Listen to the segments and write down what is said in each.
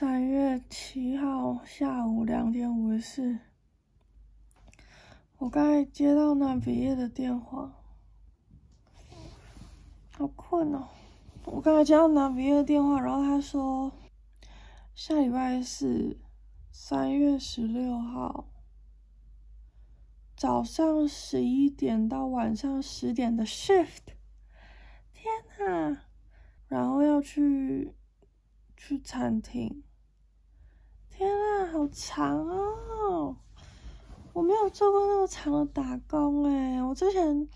三月七号下午两点五十四，我刚才接到拿毕业的电话，好困哦！我刚才接到拿毕业的电话，然后他说下礼拜是三月十六号早上十一点到晚上十点的 shift，天呐，然后要去去餐厅。天啊，好长哦！我没有做过那么长的打工哎。我之前，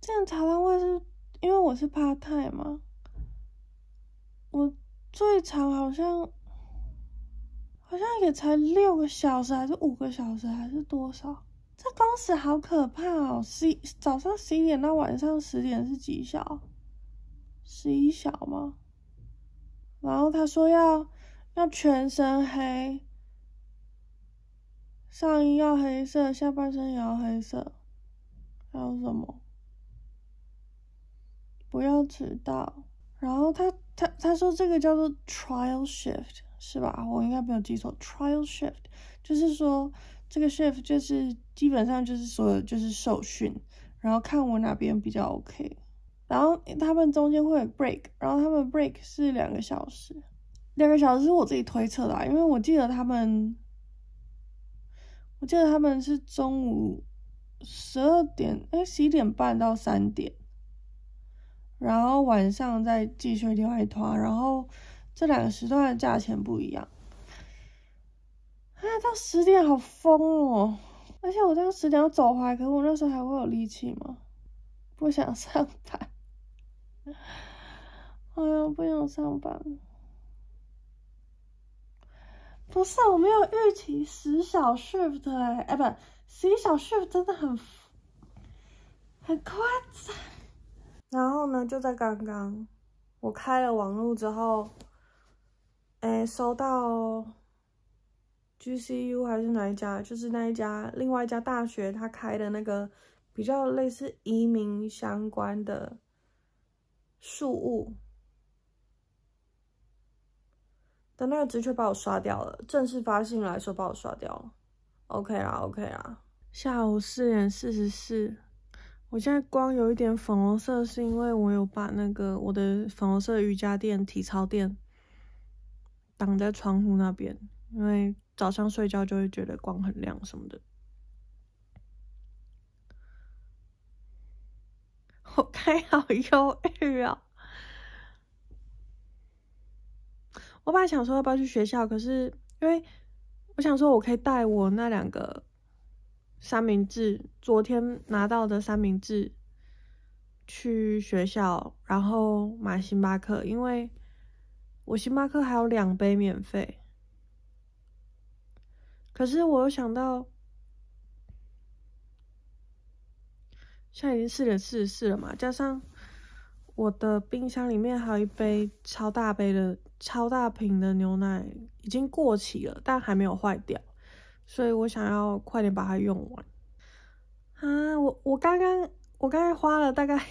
之前茶摊会是，因为我是 m 太嘛。我最长好像，好像也才六个小时，还是五个小时，还是多少？这工时好可怕哦！十早上十一点到晚上十点是几小？十一小吗？然后他说要要全身黑，上衣要黑色，下半身也要黑色，还有什么？不要迟到。然后他他他说这个叫做 trial shift 是吧？我应该没有记错。trial shift 就是说这个 shift 就是基本上就是说就是受训，然后看我哪边比较 OK。然后他们中间会有 break，然后他们 break 是两个小时，两个小时是我自己推测的，因为我记得他们，我记得他们是中午十二点哎十一点半到三点，然后晚上再继续另外一团，然后这两个时段的价钱不一样。啊，到十点好疯哦！而且我这样十点要走回来，可是我那时候还会有力气吗？不想上班。哎呀，不想上班。不是，我没有预期十小时的哎，哎，不，十一小时真的很很夸张。然后呢，就在刚刚，我开了网络之后，哎，收到 GCU 还是哪一家？就是那一家，另外一家大学他开的那个比较类似移民相关的。树屋，但那个直觉把我刷掉了。正式发信来说把我刷掉了。OK 啦，OK 啦。下午四点四十四，我现在光有一点粉红色，是因为我有把那个我的粉红色瑜伽垫、体操垫挡在窗户那边，因为早上睡觉就会觉得光很亮什么的。我看好忧郁啊！我本来想说要不要去学校，可是因为我想说我可以带我那两个三明治，昨天拿到的三明治去学校，然后买星巴克，因为我星巴克还有两杯免费。可是我又想到。现在已经四点四十四了嘛，加上我的冰箱里面还有一杯超大杯的、超大瓶的牛奶已经过期了，但还没有坏掉，所以我想要快点把它用完。啊，我我刚刚我刚才花了大概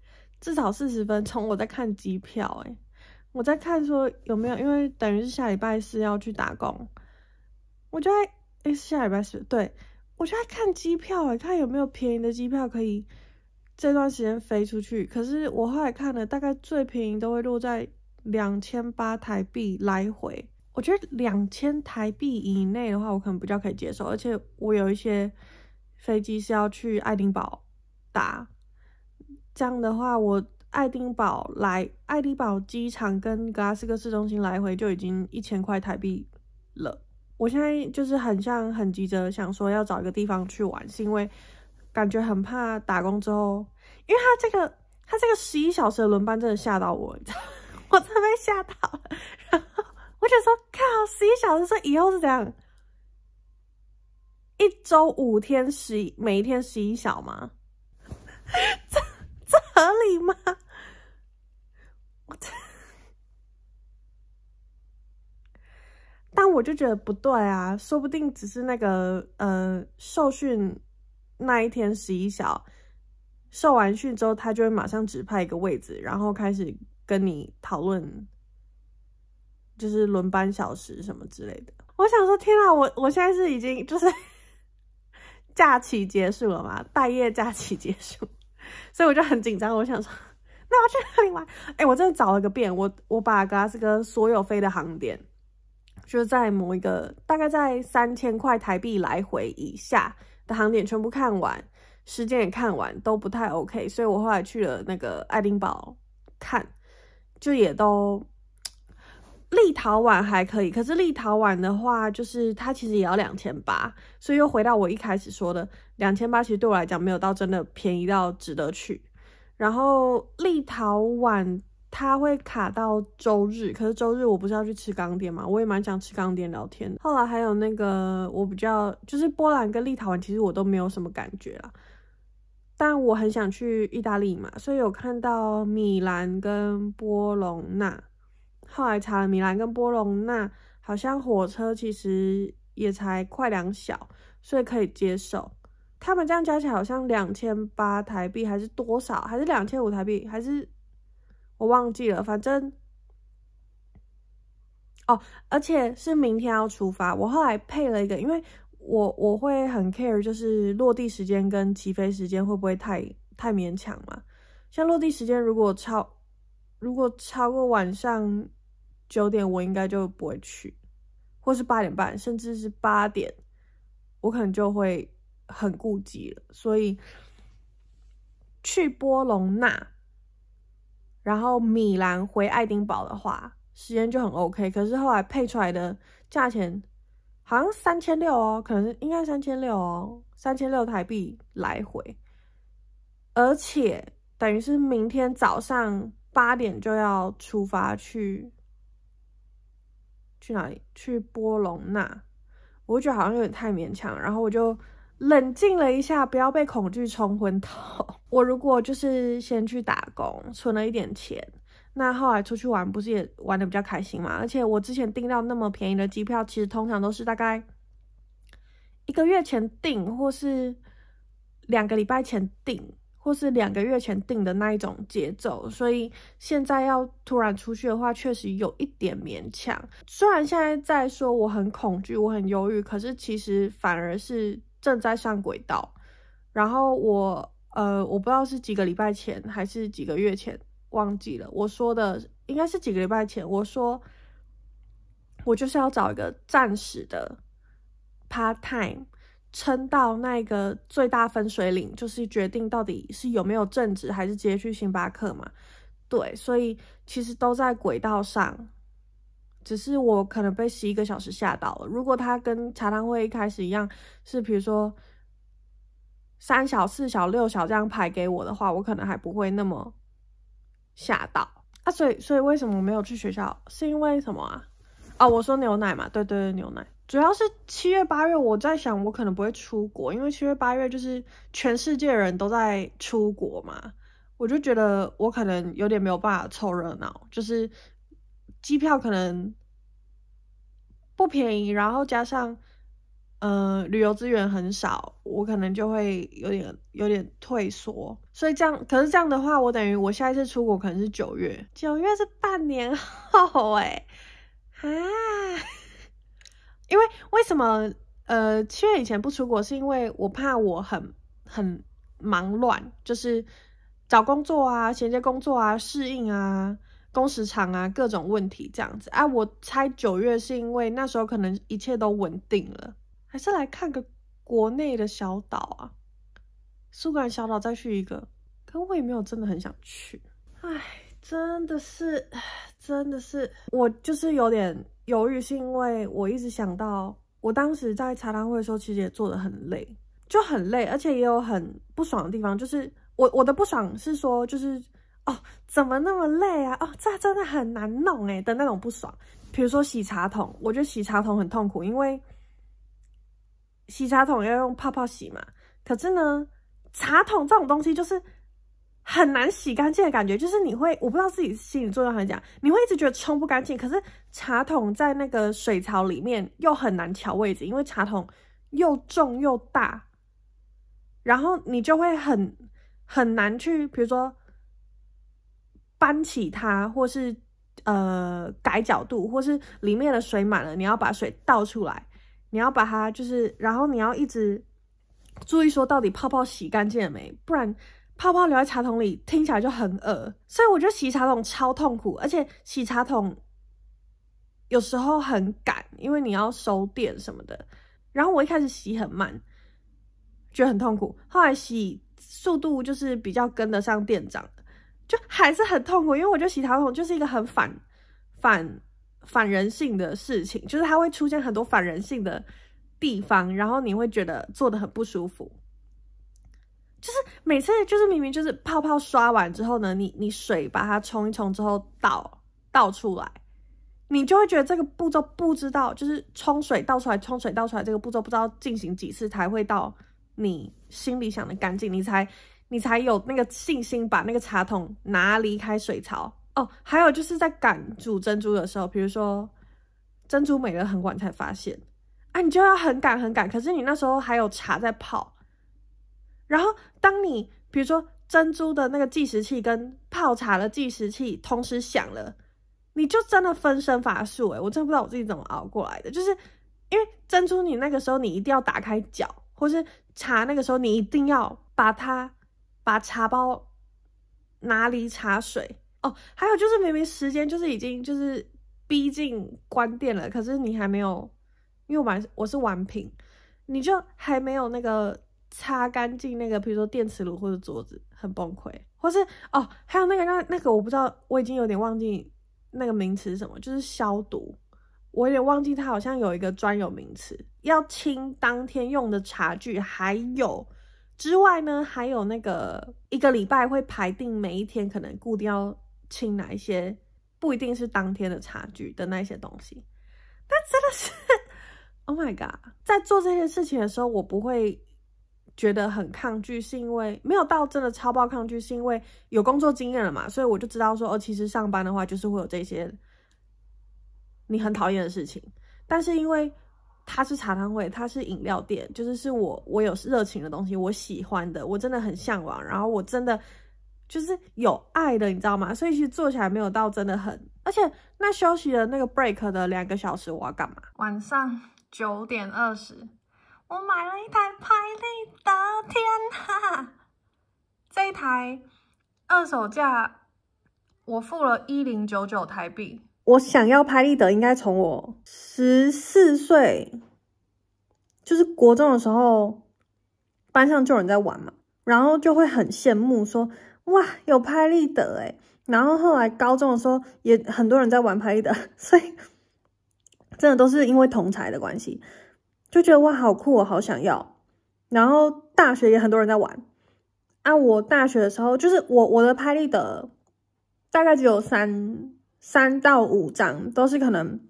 至少四十分，钟，我在看机票，哎，我在看说有没有，因为等于是下礼拜四要去打工，我觉得哎，下礼拜四对。我在看机票啊，看有没有便宜的机票可以这段时间飞出去。可是我后来看了，大概最便宜都会落在两千八台币来回。我觉得两千台币以内的话，我可能比较可以接受。而且我有一些飞机是要去爱丁堡打，这样的话，我爱丁堡来爱丁堡机场跟格拉斯哥市中心来回就已经一千块台币了。我现在就是很像很急着想说要找一个地方去玩，是因为感觉很怕打工之后，因为他这个他这个十一小时的轮班真的吓到我，我真的被吓到。我就说靠，十一小时，是以后是这样，一周五天十，每一天十一小吗？这这合理吗？我。但我就觉得不对啊，说不定只是那个呃受训那一天十一小受完训之后，他就会马上指派一个位置，然后开始跟你讨论就是轮班小时什么之类的。我想说，天啊，我我现在是已经就是 假期结束了嘛，待业假期结束，所以我就很紧张。我想说，那我去哪里玩？哎，我真的找了个遍，我我把格拉斯哥所有飞的航点。就在某一个大概在三千块台币来回以下的航点全部看完，时间也看完都不太 OK，所以我后来去了那个爱丁堡看，就也都立陶宛还可以，可是立陶宛的话就是它其实也要两千八，所以又回到我一开始说的两千八，其实对我来讲没有到真的便宜到值得去，然后立陶宛。他会卡到周日，可是周日我不是要去吃港点嘛，我也蛮想吃港点聊天。后来还有那个，我比较就是波兰跟立陶宛，其实我都没有什么感觉啦，但我很想去意大利嘛，所以有看到米兰跟波隆那。后来查了米兰跟波隆那，好像火车其实也才快两小，所以可以接受。他们这样加起来好像两千八台币还是多少，还是两千五台币还是？我忘记了，反正哦，而且是明天要出发。我后来配了一个，因为我我会很 care，就是落地时间跟起飞时间会不会太太勉强嘛？像落地时间如果超，如果超过晚上九点，我应该就不会去；，或是八点半，甚至是八点，我可能就会很顾及了。所以去波隆那。然后米兰回爱丁堡的话，时间就很 OK。可是后来配出来的价钱好像三千六哦，可能应该三千六哦，三千六台币来回，而且等于是明天早上八点就要出发去去哪里？去波隆那？我觉得好像有点太勉强。然后我就。冷静了一下，不要被恐惧冲昏头。我如果就是先去打工，存了一点钱，那后来出去玩，不是也玩的比较开心嘛？而且我之前订到那么便宜的机票，其实通常都是大概一个月前订，或是两个礼拜前订，或是两个月前订的那一种节奏。所以现在要突然出去的话，确实有一点勉强。虽然现在在说我很恐惧，我很忧郁，可是其实反而是。正在上轨道，然后我呃，我不知道是几个礼拜前还是几个月前，忘记了我说的应该是几个礼拜前，我说我就是要找一个暂时的 part time，撑到那个最大分水岭，就是决定到底是有没有正职还是直接去星巴克嘛。对，所以其实都在轨道上。只是我可能被十一个小时吓到了。如果他跟茶汤会一开始一样，是比如说三小、四小、六小这样排给我的话，我可能还不会那么吓到啊。所以，所以为什么没有去学校？是因为什么啊？啊，我说牛奶嘛，对对对，牛奶。主要是七月八月，我在想，我可能不会出国，因为七月八月就是全世界人都在出国嘛，我就觉得我可能有点没有办法凑热闹，就是。机票可能不便宜，然后加上，呃，旅游资源很少，我可能就会有点有点退缩。所以这样，可是这样的话，我等于我下一次出国可能是九月，九月是半年后哎啊！因为为什么呃七月以前不出国，是因为我怕我很很忙乱，就是找工作啊，衔接工作啊，适应啊。工时长啊，各种问题这样子啊，我猜九月是因为那时候可能一切都稳定了。还是来看个国内的小岛啊，格兰小岛再去一个，可我也没有真的很想去。唉，真的是，真的是，我就是有点犹豫，是因为我一直想到我当时在茶单会的时候，其实也做的很累，就很累，而且也有很不爽的地方，就是我我的不爽是说就是。哦，怎么那么累啊？哦，这真的很难弄哎的那种不爽。比如说洗茶桶，我觉得洗茶桶很痛苦，因为洗茶桶要用泡泡洗嘛。可是呢，茶桶这种东西就是很难洗干净的感觉，就是你会我不知道自己心理作用怎是讲，你会一直觉得冲不干净。可是茶桶在那个水槽里面又很难调位置，因为茶桶又重又大，然后你就会很很难去，比如说。搬起它，或是呃改角度，或是里面的水满了，你要把水倒出来，你要把它就是，然后你要一直注意说到底泡泡洗干净了没，不然泡泡留在茶桶里听起来就很恶所以我觉得洗茶桶超痛苦，而且洗茶桶有时候很赶，因为你要收电什么的。然后我一开始洗很慢，觉得很痛苦，后来洗速度就是比较跟得上店长。就还是很痛苦，因为我觉得洗头桶就是一个很反反反人性的事情，就是它会出现很多反人性的地方，然后你会觉得做的很不舒服。就是每次就是明明就是泡泡刷完之后呢，你你水把它冲一冲之后倒倒出来，你就会觉得这个步骤不知道就是冲水倒出来冲水倒出来这个步骤不知道进行几次才会到你心里想的干净，你才。你才有那个信心把那个茶桶拿离开水槽哦。还有就是在赶煮珍珠的时候，比如说珍珠每个很晚才发现，啊，你就要很赶很赶。可是你那时候还有茶在泡，然后当你比如说珍珠的那个计时器跟泡茶的计时器同时响了，你就真的分身乏术哎！我真不知道我自己怎么熬过来的，就是因为珍珠你那个时候你一定要打开脚，或是茶那个时候你一定要把它。把茶包拿离茶水哦，还有就是明明时间就是已经就是逼近关店了，可是你还没有，因为我们我是玩品，你就还没有那个擦干净那个，比如说电磁炉或者桌子，很崩溃，或是哦，还有那个那那个我不知道，我已经有点忘记那个名词什么，就是消毒，我有点忘记它好像有一个专有名词，要清当天用的茶具，还有。之外呢，还有那个一个礼拜会排定每一天，可能固定要清哪一些，不一定是当天的茶距的那些东西。但真的是，Oh my god！在做这些事情的时候，我不会觉得很抗拒，是因为没有到真的超爆抗拒，是因为有工作经验了嘛，所以我就知道说，哦，其实上班的话就是会有这些你很讨厌的事情，但是因为。它是茶摊位，它是饮料店，就是是我我有热情的东西，我喜欢的，我真的很向往。然后我真的就是有爱的，你知道吗？所以其实做起来没有到真的很，而且那休息的那个 break 的两个小时我要干嘛？晚上九点二十，我买了一台拍立得，天哈，这一台二手价我付了一零九九台币。我想要拍立得，应该从我十四岁，就是国中的时候，班上就有人在玩嘛，然后就会很羡慕，说哇有拍立得然后后来高中的时候也很多人在玩拍立得，所以真的都是因为同才的关系，就觉得哇好酷，我好想要，然后大学也很多人在玩，啊，我大学的时候就是我我的拍立得大概只有三。三到五张都是可能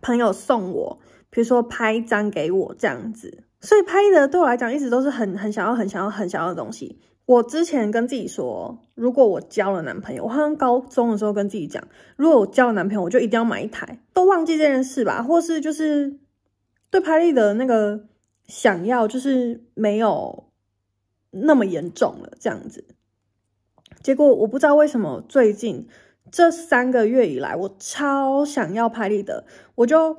朋友送我，比如说拍一张给我这样子，所以拍立得对我来讲一直都是很很想要、很想要、很想要的东西。我之前跟自己说，如果我交了男朋友，我好像高中的时候跟自己讲，如果我交了男朋友，我就一定要买一台。都忘记这件事吧，或是就是对拍立得那个想要就是没有那么严重了这样子。结果我不知道为什么最近。这三个月以来，我超想要拍立得，我就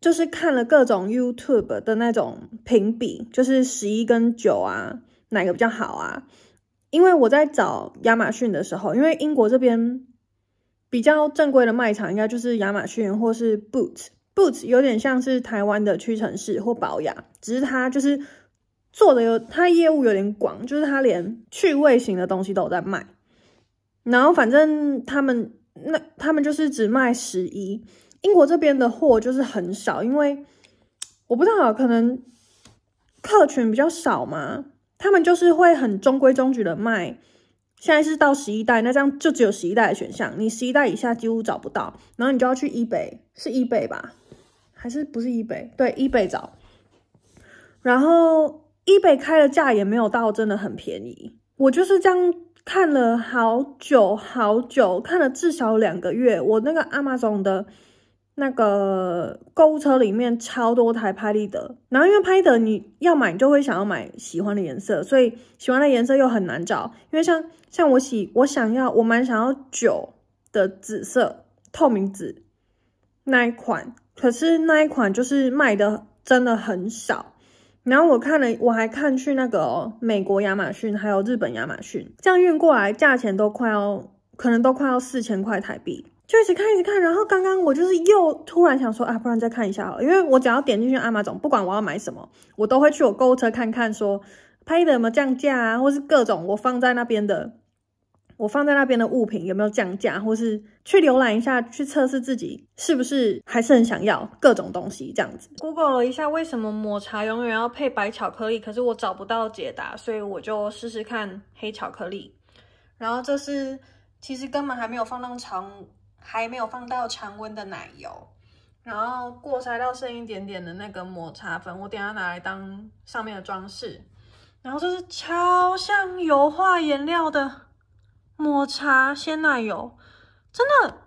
就是看了各种 YouTube 的那种评比，就是十一跟九啊，哪个比较好啊？因为我在找亚马逊的时候，因为英国这边比较正规的卖场，应该就是亚马逊或是 Boots。Boots 有点像是台湾的屈臣氏或宝雅，只是它就是做的有它业务有点广，就是它连趣味型的东西都在卖。然后反正他们那他们就是只卖十一，英国这边的货就是很少，因为我不知道可能客群比较少嘛，他们就是会很中规中矩的卖。现在是到十一代，那这样就只有十一代的选项，你十一代以下几乎找不到，然后你就要去易北是易北吧，还是不是易北？对，易北找。然后易北开的价也没有到，真的很便宜。我就是这样。看了好久好久，看了至少两个月。我那个阿玛总的那个购物车里面超多台拍立得，然后因为拍立得你要买，你就会想要买喜欢的颜色，所以喜欢的颜色又很难找。因为像像我喜我想要，我蛮想要酒的紫色透明紫那一款，可是那一款就是卖的真的很少。然后我看了，我还看去那个美国亚马逊，还有日本亚马逊，这样运过来价钱都快要，可能都快要四千块台币。就一直看，一直看。然后刚刚我就是又突然想说啊，不然再看一下了，因为我只要点进去阿玛总，不管我要买什么，我都会去我购物车看看，说拍的有没有降价啊，或是各种我放在那边的。我放在那边的物品有没有降价，或是去浏览一下，去测试自己是不是还是很想要各种东西这样子。Google 了一下为什么抹茶永远要配白巧克力，可是我找不到解答，所以我就试试看黑巧克力。然后这是其实根本还没有放到常还没有放到常温的奶油，然后过筛到剩一点点的那个抹茶粉，我等下拿来当上面的装饰。然后这是超像油画颜料的。抹茶鲜奶油，真的，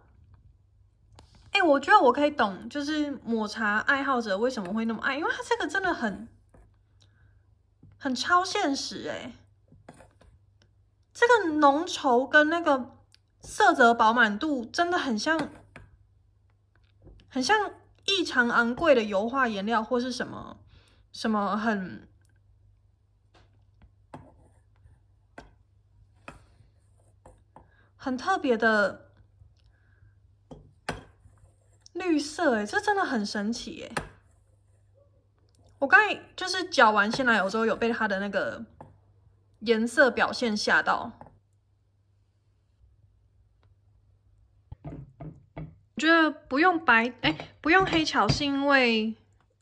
哎，我觉得我可以懂，就是抹茶爱好者为什么会那么爱，因为它这个真的很，很超现实哎，这个浓稠跟那个色泽饱满度真的很像，很像异常昂贵的油画颜料或是什么什么很。很特别的绿色哎，这真的很神奇哎！我刚就是搅完鲜奶油之后，有被它的那个颜色表现吓到。我觉得不用白哎，不用黑巧是因为，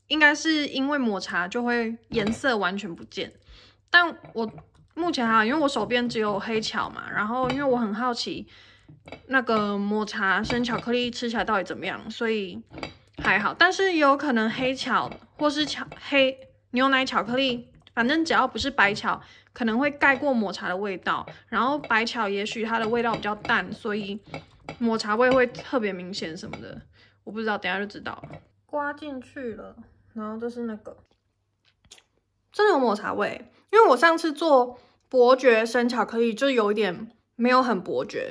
应该是因为抹茶就会颜色完全不见，但我。目前还好，因为我手边只有黑巧嘛，然后因为我很好奇那个抹茶生巧克力吃起来到底怎么样，所以还好。但是也有可能黑巧或是巧黑牛奶巧克力，反正只要不是白巧，可能会盖过抹茶的味道。然后白巧也许它的味道比较淡，所以抹茶味会特别明显什么的，我不知道，等下就知道。了。刮进去了，然后就是那个，真的有抹茶味，因为我上次做。伯爵生巧克力就有点没有很伯爵。